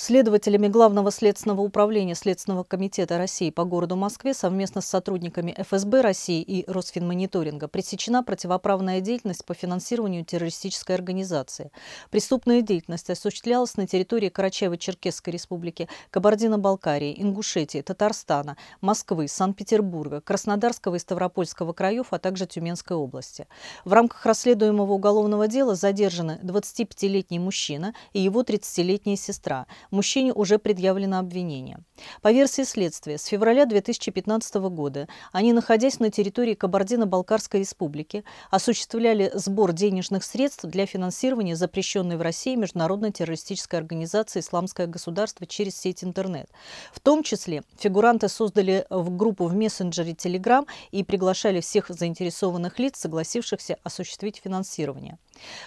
Следователями Главного следственного управления Следственного комитета России по городу Москве совместно с сотрудниками ФСБ России и Росфинмониторинга пресечена противоправная деятельность по финансированию террористической организации. Преступная деятельность осуществлялась на территории Карачаево-Черкесской республики, Кабардино-Балкарии, Ингушетии, Татарстана, Москвы, Санкт-Петербурга, Краснодарского и Ставропольского краев, а также Тюменской области. В рамках расследуемого уголовного дела задержаны 25-летний мужчина и его 30-летняя сестра – мужчине уже предъявлено обвинение. По версии следствия, с февраля 2015 года они, находясь на территории Кабардино-Балкарской республики, осуществляли сбор денежных средств для финансирования запрещенной в России международной террористической организации «Исламское государство» через сеть интернет. В том числе фигуранты создали в группу в мессенджере Telegram и приглашали всех заинтересованных лиц, согласившихся осуществить финансирование.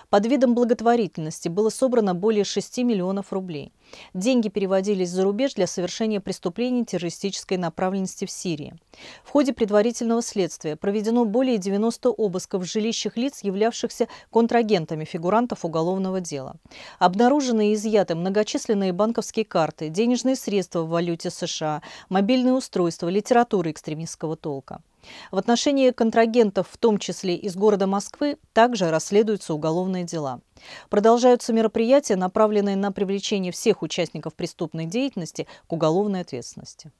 Под видом благотворительности было собрано более 6 миллионов рублей. Деньги переводились за рубеж для совершения преступлений террористической направленности в Сирии. В ходе предварительного следствия проведено более 90 обысков в жилищах лиц, являвшихся контрагентами фигурантов уголовного дела. Обнаружены и изъяты многочисленные банковские карты, денежные средства в валюте США, мобильные устройства, литература экстремистского толка. В отношении контрагентов, в том числе из города Москвы, также расследуются уголовные дела. Продолжаются мероприятия, направленные на привлечение всех участников преступной деятельности к уголовной ответственности.